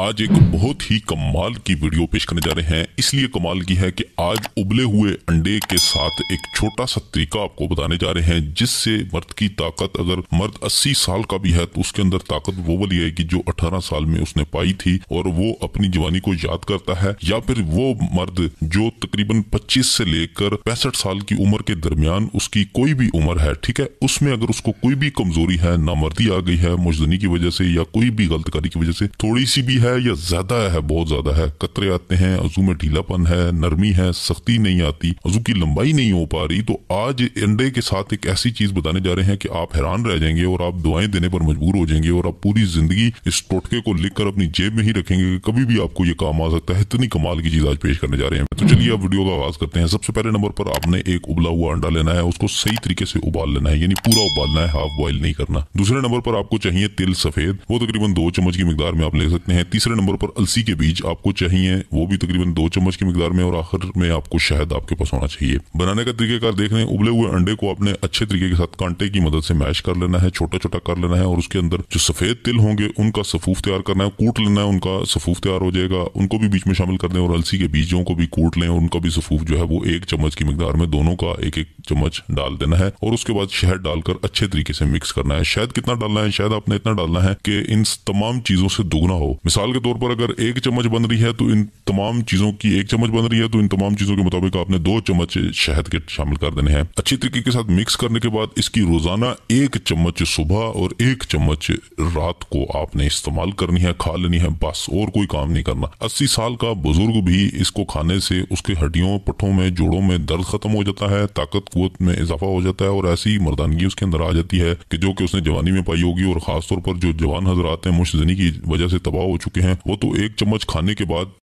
आज एक बहुत ही कमाल की वीडियो पेश करने जा रहे हैं इसलिए कमाल की है कि आज उबले हुए अंडे के साथ एक छोटा सा तरीका आपको बताने जा रहे हैं जिससे मर्द की ताकत अगर मर्द 80 साल का भी है तो उसके अंदर ताकत वो वाली आएगी जो 18 साल में उसने पाई थी और वो अपनी जवानी को याद करता है या फिर वो मर्द जो तकरीबन पच्चीस से लेकर पैंसठ साल की उम्र के दरमियान उसकी कोई भी उम्र है ठीक है उसमें अगर उसको कोई भी कमजोरी है नामर्दी आ गई है मुजदनी की वजह से या कोई भी गलतकारी की वजह से थोड़ी सी भी है है या ज्यादा है बहुत ज्यादा है कतरे आते हैं अजू में ढीलापन है नरमी है सख्ती नहीं आती अजू की लंबाई नहीं हो पा रही तो आज अंडे के साथ एक ऐसी चीज बताने जा रहे हैं कि आप हैरान रह जाएंगे और आप दुआएं देने पर मजबूर हो जाएंगे और आप पूरी जिंदगी इस टोटके को लिखकर अपनी जेब में ही रखेंगे कि कभी भी आपको ये काम आ सकता है इतनी कमाल की चीज आज पेश करने जा रहे हैं तो चलिए आप वीडियो का आगाज करते हैं सबसे पहले नंबर पर आपने एक उबला हुआ अंडा लेना है उसको सही तरीके से उबाल लेना है यानी पूरा उबालना है हाफ बॉइल नहीं करना दूसरे नंबर पर आपको चाहिए तिल सफेद वो तकरीबन दो चम्मच की मिकदार में आप ले सकते हैं तीसरे नंबर पर अलसी के बीज आपको चाहिए वो भी तकरीबन दो चम्मच की मकदार में और आखिर में आपको शहद आपके पास होना चाहिए बनाने का तरीकेकार देख हैं उबले हुए अंडे को आपने अच्छे तरीके के साथ कांटे की मदद से मैश कर लेना है छोटा छोटा कर लेना है और उसके अंदर जो सफेद तिल होंगे उनका सफूफ तैयार करना है कूट लेना है उनका सफूफ तैयार हो जाएगा उनको भी बीच में शामिल कर दें और अलसी के बीजों को भी कूट लें और उनका भी सफूफ जो है वो एक चम्मच की मकदार में दोनों का एक एक चम्मच डाल देना है और उसके बाद शहद डालकर अच्छे तरीके से मिक्स करना है शहद कितना डालना है शहद आपने इतना डालना है कि इन तमाम चीजों से दुगना हो मिसाल मिसाल के तौर पर अगर एक चम्मच बन रही है तो इन तमाम चीजों की एक चम्मच बन रही है तो इन तमाम चीजों के मुताबिक आपने दो चम्मच शहद के शामिल कर देने हैं अच्छी तरीके के साथ मिक्स करने के बाद इसकी रोजाना एक चम्मच सुबह और एक चम्मच रात को आपने इस्तेमाल करनी है खा लेनी है बस और कोई काम नहीं करना अस्सी साल का बुजुर्ग भी इसको खाने से उसके हड्डियों पट्टों में जोड़ों में दर्द खत्म हो जाता है ताकत कुत में इजाफा हो जाता है और ऐसी मर्दानगी उसके अंदर आ जाती है कि जो कि उसने जवानी में पाई होगी और खासतौर पर जो जवान हजरात हैं मुश्तनी की वजह से तबाह हो चुके चुके हैं वो तो एक चम्मच खाने के बाद